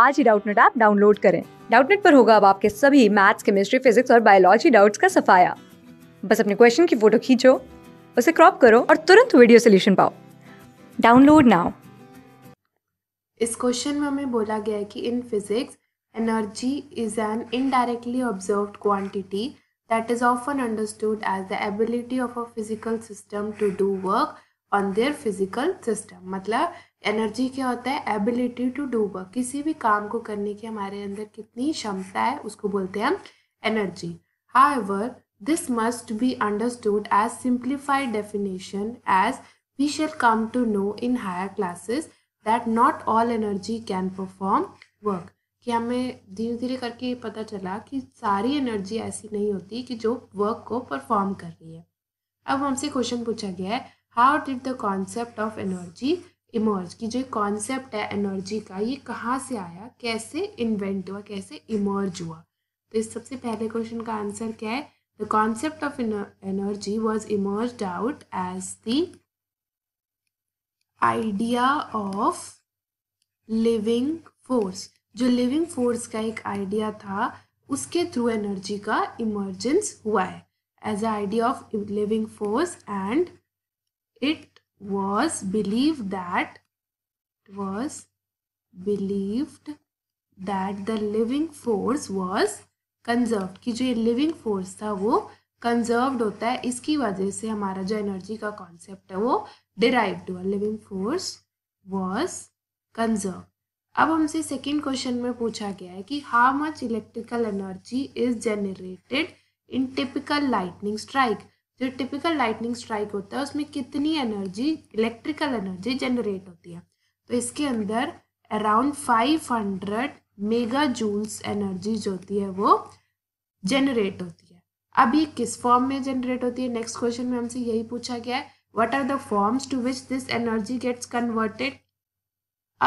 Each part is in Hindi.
आज ही डाउटनेट ऐप डाउनलोड करें डाउटनेट पर होगा अब आपके सभी मैथ्स केमिस्ट्री फिजिक्स और बायोलॉजी डाउट्स का सफाया बस अपने क्वेश्चन की फोटो खींचो उसे क्रॉप करो और तुरंत वीडियो सोल्यूशन पाओ डाउनलोड नाउ इस क्वेश्चन में हमें बोला गया है कि in physics energy is an indirectly observe quantity that is often understood as the ability of a physical system to do work on their physical system मतलब एनर्जी क्या होता है एबिलिटी टू डू वर्क किसी भी काम को करने की हमारे अंदर कितनी क्षमता है उसको बोलते हैं हम energy however this must be understood as simplified definition as we shall come to know in higher classes that not all energy can perform work कि हमें धीरे धीरे करके पता चला कि सारी एनर्जी ऐसी नहीं होती कि जो वर्क को परफॉर्म कर रही है अब हमसे क्वेश्चन पूछा गया है how did the concept of energy emerge की जो कॉन्सेप्ट है एनर्जी का ये कहाँ से आया कैसे इन्वेंट हुआ कैसे इमर्ज हुआ तो इस सबसे पहले क्वेश्चन का आंसर क्या है the concept of energy was emerge out as the idea of living force जो लिविंग फोर्स का एक आइडिया था उसके थ्रू एनर्जी का इमर्जेंस हुआ है as idea of living force and it was believed that was believed that the living force was conserved कि जो ये लिविंग फोर्स था वो कंजर्व होता है इसकी वजह से हमारा जो एनर्जी का कॉन्सेप्ट है वो डिराइव हुआ लिविंग फोर्स वॉज कंजर्व अब हमसे सेकेंड क्वेश्चन में पूछा गया है कि how much electrical energy is generated in typical lightning strike जो टिपिकल लाइटनिंग स्ट्राइक होता है उसमें कितनी एनर्जी इलेक्ट्रिकल एनर्जी जनरेट होती है तो इसके अंदर अराउंड 500 मेगा जूल्स एनर्जी जो होती है वो जनरेट होती है अब ये किस फॉर्म में जनरेट होती है नेक्स्ट क्वेश्चन में हमसे यही पूछा गया है what are the forms to which this energy gets converted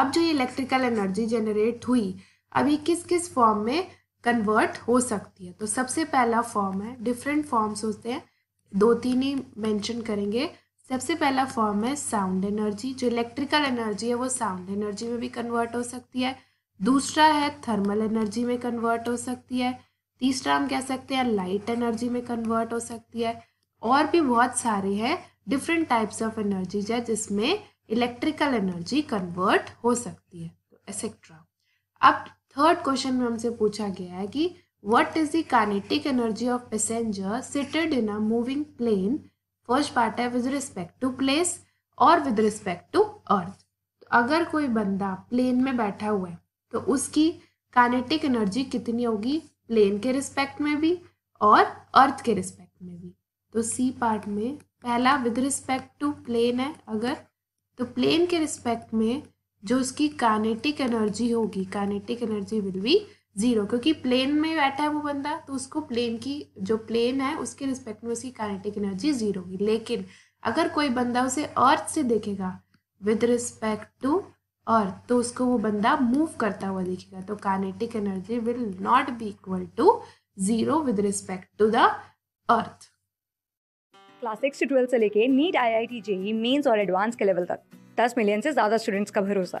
अब जो ये इलेक्ट्रिकल एनर्जी जनरेट हुई अभी किस किस फॉर्म में कन्वर्ट हो सकती है तो सबसे पहला फॉर्म है डिफरेंट फॉर्म्स होते हैं दो तीन ही मेंशन करेंगे सबसे पहला फॉर्म है साउंड एनर्जी जो इलेक्ट्रिकल एनर्जी है वो साउंड एनर्जी में भी कन्वर्ट हो सकती है दूसरा है थर्मल एनर्जी में कन्वर्ट हो सकती है तीसरा हम कह सकते हैं लाइट एनर्जी में कन्वर्ट हो सकती है और भी बहुत सारे हैं डिफरेंट टाइप्स ऑफ एनर्जीज है जिसमें इलेक्ट्रिकल एनर्जी कन्वर्ट हो सकती है तो एसेट्रा अब थर्ड क्वेश्चन में हमसे पूछा गया है कि what is the kinetic energy of passenger seated in a moving plane first part है विद रिस्पेक्ट टू प्लेस और विद रिस्पेक्ट टू अर्थ तो अगर कोई बंदा प्लेन में बैठा हुआ है तो उसकी कानेटिक एनर्जी कितनी होगी प्लेन के रिस्पेक्ट में भी और अर्थ के रिस्पेक्ट में भी तो सी पार्ट में पहला विद रिस्पेक्ट टू प्लेन है अगर तो प्लेन के रिस्पेक्ट में जो उसकी कानेटिक एनर्जी होगी kinetic energy will be zero क्योंकि प्लेन में बैठा है वो बंदा तो उसको प्लेन की जो प्लेन है उसके रिस्पेक्ट में उसकी काइनेटिक एनर्जी जीरो होगी लेकिन अगर कोई बंदा उसे अर्थ से देखेगा विद रिस्पेक्ट टू अर्थ तो उसको वो बंदा मूव करता हुआ देखेगा तो kinetic energy will not be equal to zero with respect to the earth class six से ट्वेल्व से लेके NEET I I T JEE Mains और एडवांस के लेवल तक दस मिलियन से ज़्यादा स्टूडेंट्स का भरोसा